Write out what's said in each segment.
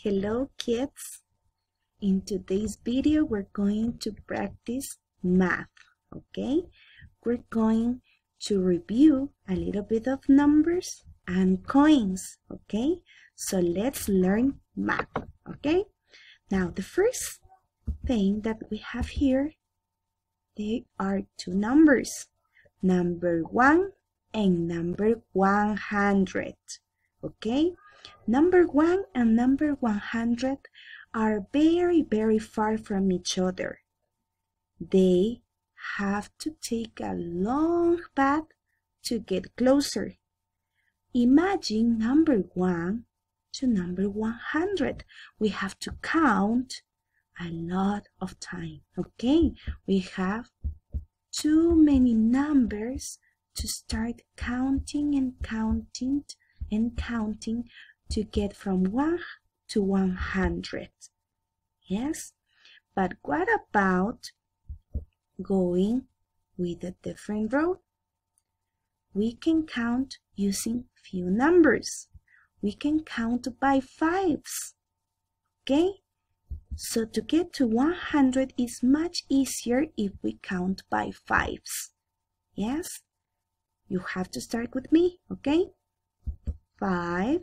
Hello kids! In today's video we're going to practice math, okay? We're going to review a little bit of numbers and coins, okay? So let's learn math, okay? Now the first thing that we have here, they are two numbers, number 1 and number 100, okay? Number 1 and number 100 are very, very far from each other. They have to take a long path to get closer. Imagine number 1 to number 100. We have to count a lot of time, okay? We have too many numbers to start counting and counting and counting to get from 1 to 100. Yes? But what about going with a different road? We can count using few numbers. We can count by fives. Okay? So to get to 100 is much easier if we count by fives. Yes? You have to start with me, okay? Five.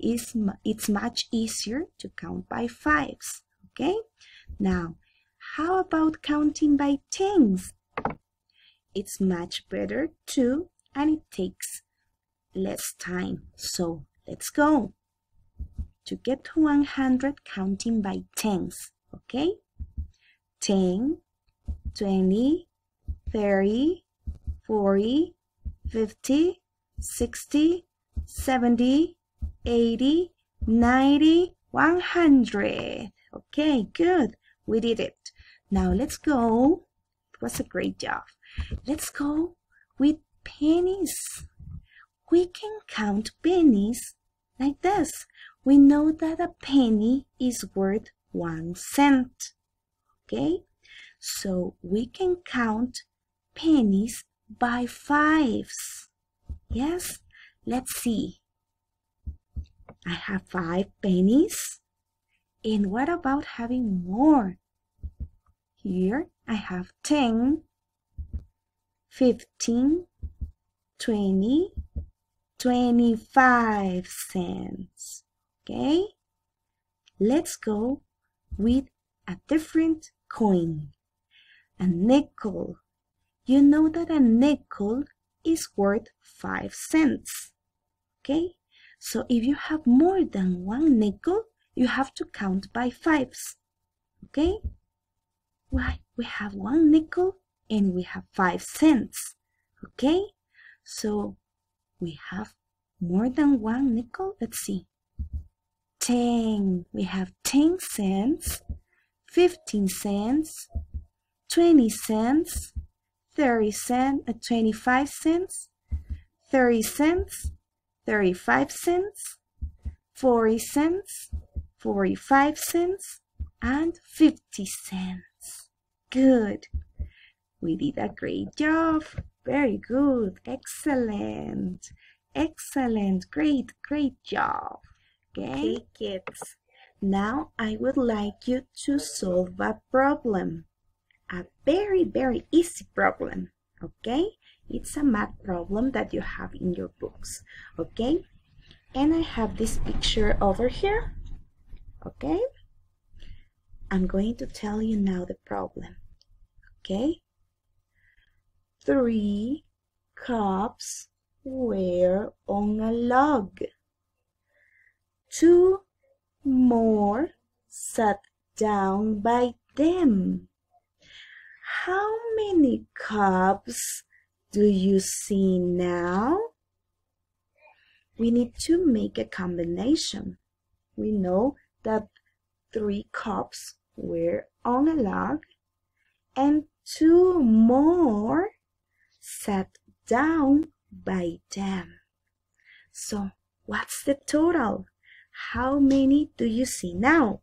is it's much easier to count by fives. Okay? Now, how about counting by tens? It's much better too, and it takes less time. So let's go. To get to 100, counting by tens. Okay? 10, 20, 30, 40, 50, 60, 70, 80, 90, 100. Okay, good. We did it. Now let's go. It was a great job. Let's go with pennies. We can count pennies like this. We know that a penny is worth one cent. Okay? So we can count pennies by fives. Yes? Let's see. I have five pennies. And what about having more? Here I have ten, fifteen, twenty, twenty-five cents. Okay? Let's go with a different coin. A nickel. You know that a nickel is worth 5 cents. Okay? So if you have more than one nickel, you have to count by fives. Okay? Why? We have one nickel and we have five cents. Okay? So we have more than one nickel. Let's see. 10. We have 10 cents, 15 cents, 20 cents, 30 cents, uh, 25 cents, 30 cents, 35 cents, 40 cents, 45 cents, and 50 cents. Good. We did a great job. Very good. Excellent. Excellent. Great, great job. Okay, kids. Now I would like you to solve a problem. A very, very easy problem okay it's a math problem that you have in your books okay and I have this picture over here okay I'm going to tell you now the problem okay three cups were on a log two more sat down by them how many cups do you see now? We need to make a combination. We know that three cups were on a log and two more sat down by them. So what's the total? How many do you see now?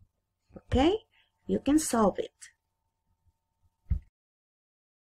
Okay, you can solve it.